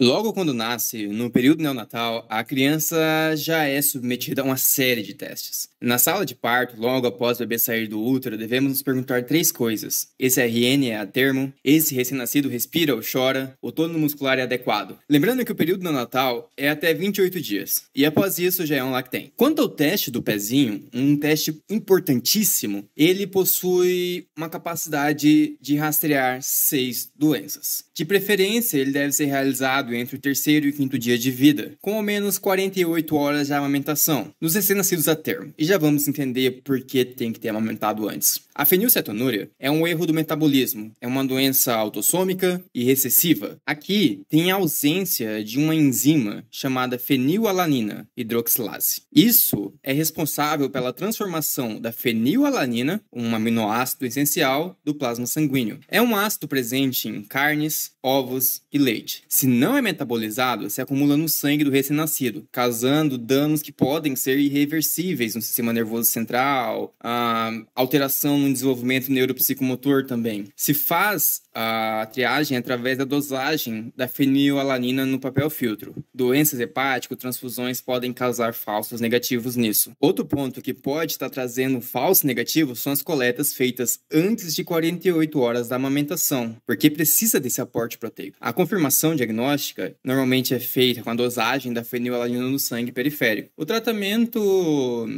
Logo quando nasce, no período neonatal, a criança já é submetida a uma série de testes. Na sala de parto, logo após o bebê sair do útero, devemos nos perguntar três coisas. Esse RN é a termo, esse recém-nascido respira ou chora, o tono muscular é adequado. Lembrando que o período neonatal é até 28 dias, e após isso já é um lactem. Quanto ao teste do pezinho, um teste importantíssimo, ele possui uma capacidade de rastrear seis doenças. De preferência, ele deve ser realizado indicado entre o terceiro e o quinto dia de vida, com ao menos 48 horas de amamentação, nos recém-nascidos a termo, e já vamos entender por que tem que ter amamentado antes. A fenilcetonúria é um erro do metabolismo, é uma doença autossômica e recessiva. Aqui tem a ausência de uma enzima chamada fenilalanina hidroxilase. Isso é responsável pela transformação da fenilalanina, um aminoácido essencial, do plasma sanguíneo. É um ácido presente em carnes, ovos e leite. Se não é é metabolizado, se acumula no sangue do recém-nascido, causando danos que podem ser irreversíveis no sistema nervoso central, ah, alteração no desenvolvimento neuropsicomotor também. Se faz a triagem através da dosagem da fenilalanina no papel filtro. Doenças hepáticas, transfusões podem causar falsos negativos nisso. Outro ponto que pode estar trazendo falsos negativos são as coletas feitas antes de 48 horas da amamentação, porque precisa desse aporte proteico. A confirmação diagnóstica normalmente é feita com a dosagem da fenilalanina no sangue periférico. O tratamento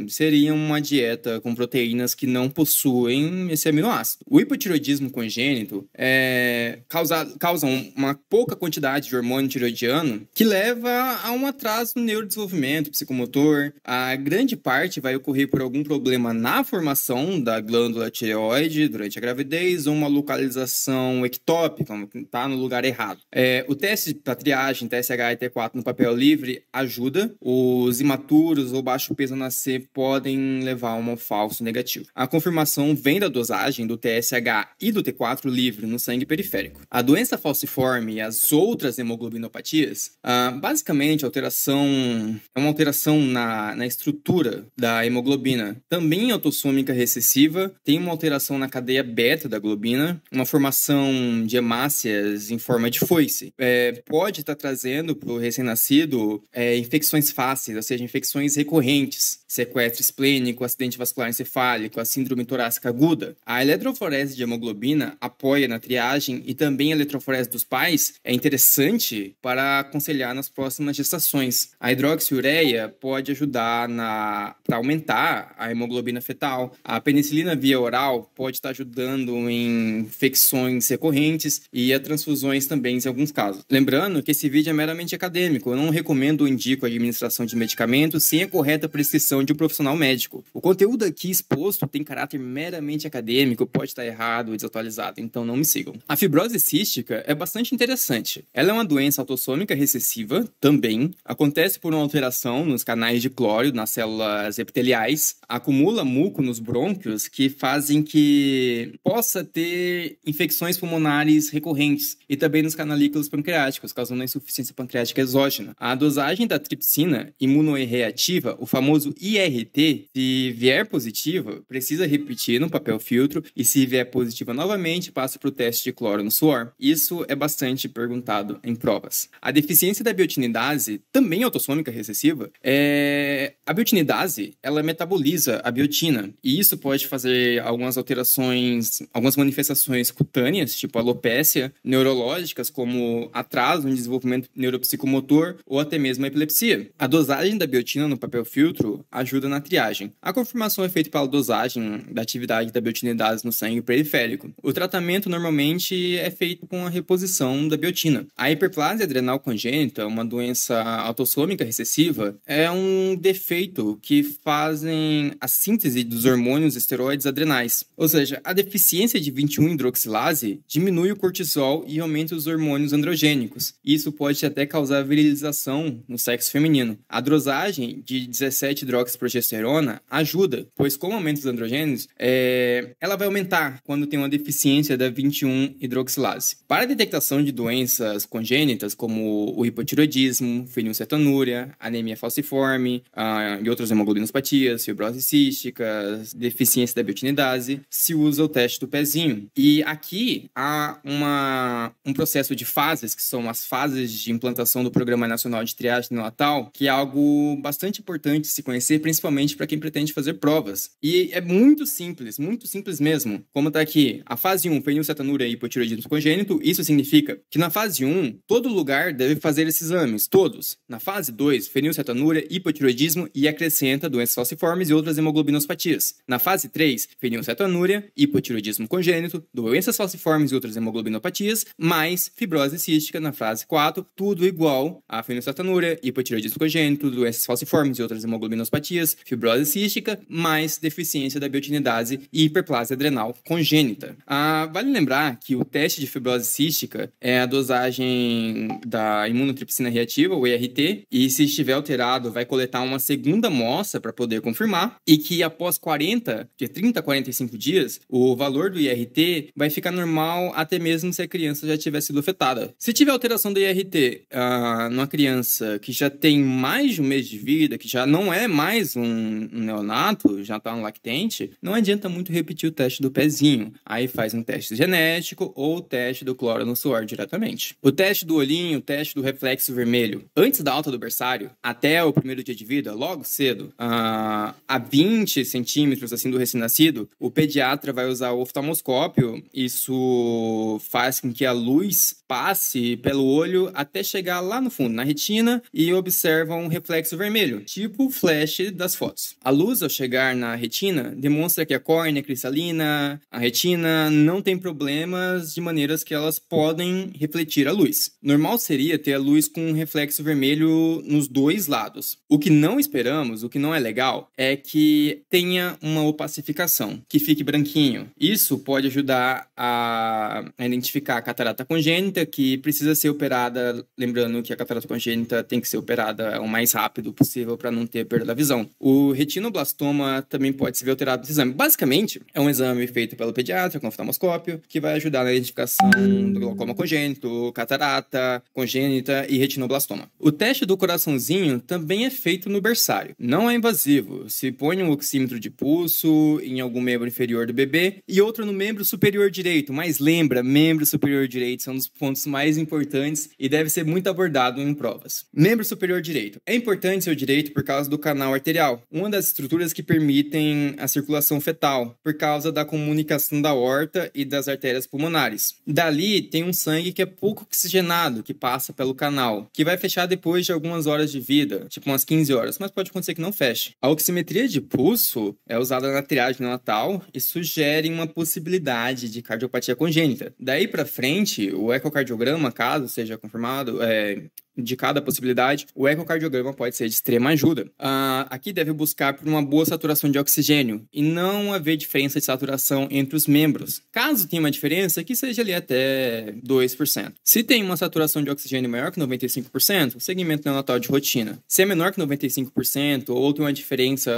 seria uma dieta com proteínas que não possuem esse aminoácido. O hipotiroidismo congênito é causa é, causa, causam uma pouca quantidade de hormônio tiroidiano que leva a um atraso no neurodesenvolvimento psicomotor. A grande parte vai ocorrer por algum problema na formação da glândula tireoide durante a gravidez ou uma localização ectópica, tá no lugar errado. É, o teste para triagem, TSH e T4 no papel livre ajuda. Os imaturos ou baixo peso a nascer podem levar a um falso negativo. A confirmação vem da dosagem do TSH e do T4 livre no sangue sangue periférico. A doença falciforme e as outras hemoglobinopatias, ah, basicamente, alteração é uma alteração na, na estrutura da hemoglobina, também autossômica recessiva, tem uma alteração na cadeia beta da globina, uma formação de hemácias em forma de foice. É, pode estar tá trazendo para o recém-nascido é, infecções fáceis, ou seja, infecções recorrentes, sequestro esplênico, acidente vascular encefálico, a síndrome torácica aguda. A eletroforese de hemoglobina apoia na triagem e também a eletroforese dos pais é interessante para aconselhar nas próximas gestações. A hidroxiureia pode ajudar na para aumentar a hemoglobina fetal. A penicilina via oral pode estar ajudando em infecções recorrentes e a transfusões também em alguns casos. Lembrando que esse vídeo é meramente acadêmico, eu não recomendo ou indico a administração de medicamentos sem a correta prescrição de um profissional médico. O conteúdo aqui exposto tem caráter meramente acadêmico, pode estar errado ou desatualizado, então não me sigam. Então, a fibrose cística é bastante interessante. Ela é uma doença autossômica recessiva, também, acontece por uma alteração nos canais de cloro nas células epiteliais, acumula muco nos brônquios que fazem que possa ter infecções pulmonares recorrentes e também nos canalículos pancreáticos, causando insuficiência pancreática exógena. A dosagem da tripsina imunoreativa, o famoso IRT, se vier positiva, precisa repetir no papel filtro e se vier positiva novamente, passa para o teste de cloro no suor? Isso é bastante perguntado em provas. A deficiência da biotinidase, também autossômica recessiva, é... a biotinidase ela metaboliza a biotina e isso pode fazer algumas alterações, algumas manifestações cutâneas, tipo alopécia, neurológicas, como atraso no desenvolvimento neuropsicomotor ou até mesmo a epilepsia. A dosagem da biotina no papel filtro ajuda na triagem. A confirmação é feita pela dosagem da atividade da biotinidase no sangue periférico. O tratamento normalmente geralmente é feito com a reposição da biotina. A hiperplasia adrenal congênita, uma doença autossômica recessiva, é um defeito que fazem a síntese dos hormônios esteroides adrenais. Ou seja, a deficiência de 21-hidroxilase diminui o cortisol e aumenta os hormônios androgênicos. Isso pode até causar virilização no sexo feminino. A dosagem de 17-hidroxiprogesterona ajuda, pois com o aumento dos androgênios, é... ela vai aumentar quando tem uma deficiência da 21 hidroxilase. Para a detectação de doenças congênitas, como o hipotiroidismo, fenilcetonúria, anemia falciforme ah, e outras hemoglobinopatias, fibrose cística, deficiência da biotinidase, se usa o teste do pezinho. E aqui há uma, um processo de fases, que são as fases de implantação do Programa Nacional de Triagem Natal que é algo bastante importante se conhecer, principalmente para quem pretende fazer provas. E é muito simples, muito simples mesmo. Como está aqui, a fase 1, fenilcetonúria hipotiroidismo congênito, isso significa que na fase 1, todo lugar deve fazer esses exames, todos. Na fase 2, fenilcetonúria, hipotiroidismo e acrescenta doenças falciformes e outras hemoglobinopatias. Na fase 3, fenilcetonúria, hipotiroidismo congênito, doenças falciformes e outras hemoglobinopatias, mais fibrose cística na fase 4, tudo igual a fenilcetonúria, hipotiroidismo congênito, doenças falciformes e outras hemoglobinopatias, fibrose cística, mais deficiência da biotinidase e hiperplasia adrenal congênita. Ah, vale lembrar que o teste de fibrose cística é a dosagem da imunotripsina reativa, o IRT, e se estiver alterado, vai coletar uma segunda amostra para poder confirmar, e que após 40, de 30 a 45 dias, o valor do IRT vai ficar normal até mesmo se a criança já tiver sido afetada. Se tiver alteração do IRT uh, ah, numa criança que já tem mais de um mês de vida, que já não é mais um, neonato, já está um lactente, não adianta muito repetir o teste do pezinho. Aí faz um teste genético, ou o teste do cloro no suor diretamente. O teste do olhinho, o teste do reflexo vermelho. Antes da alta do berçário, até o primeiro dia de vida, logo cedo, ah, a, a 20 centímetros assim do recém-nascido, o pediatra vai usar o oftalmoscópio. Isso faz com que a luz passe pelo olho até chegar lá no fundo, na retina, e observa um reflexo vermelho, tipo o flash das fotos. A luz, ao chegar na retina, demonstra que a córnea é cristalina, a retina, não tem problema de maneiras que elas podem refletir a luz. Normal seria ter a luz com um reflexo vermelho nos dois lados. O que não esperamos, o que não é legal, é que tenha uma opacificação, que fique branquinho. Isso pode ajudar a identificar a catarata congênita, que precisa ser operada, lembrando que a catarata congênita tem que ser operada o mais rápido possível para não ter perda da visão. O retinoblastoma também pode se ver alterado nesse exame. Basicamente, é um exame feito pelo pediatra com oftalmoscópio, que vai ajudar na identificação do glaucoma congênito, catarata congênita e retinoblastoma. O teste do coraçãozinho também é feito no berçário. Não é invasivo. Se põe um oxímetro de pulso em algum membro inferior do bebê e outro no membro superior direito. Mas lembra, membro superior direito são um dos pontos mais importantes e deve ser muito abordado em provas. Membro superior direito. É importante seu direito por causa do canal arterial, uma das estruturas que permitem a circulação fetal, por causa da comunicação da horta e das artérias pulmonares. Dali tem um sangue que é pouco oxigenado que passa pelo canal, que vai fechar depois de algumas horas de vida, tipo umas 15 horas, mas pode acontecer que não feche. A oximetria de pulso é usada na triagem neonatal e sugere uma possibilidade de cardiopatia congênita. Daí para frente, o ecocardiograma, caso seja confirmado, é, de cada possibilidade, o ecocardiograma pode ser de extrema ajuda. Uh, aqui deve buscar por uma boa saturação de oxigênio e não haver diferença de saturação entre os membros. Caso tenha uma diferença, que seja ali até 2%. Se tem uma saturação de oxigênio maior que 95%, segmento neonatal de rotina. Se é menor que 95% ou tem uma diferença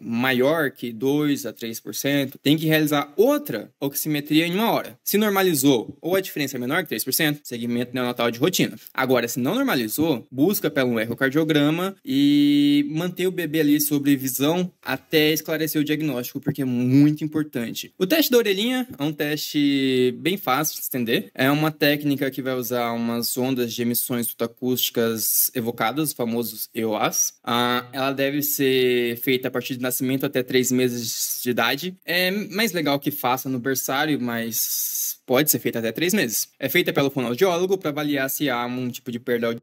maior que 2 a 3%, tem que realizar outra oximetria em uma hora. Se normalizou ou a diferença é menor que 3%, segmento neonatal de rotina. Agora, se não normalizou, analisou, busca pelo um ecocardiograma e mantém o bebê ali sobre visão até esclarecer o diagnóstico, porque é muito importante. O teste da orelhinha é um teste bem fácil de estender. É uma técnica que vai usar umas ondas de emissões acústicas evocadas, os famosos EOAs. Ah, ela deve ser feita a partir de nascimento até três meses de idade. É mais legal que faça no berçário, mas pode ser feita até três meses. É feita pelo fonoaudiólogo para avaliar se há um tipo de perda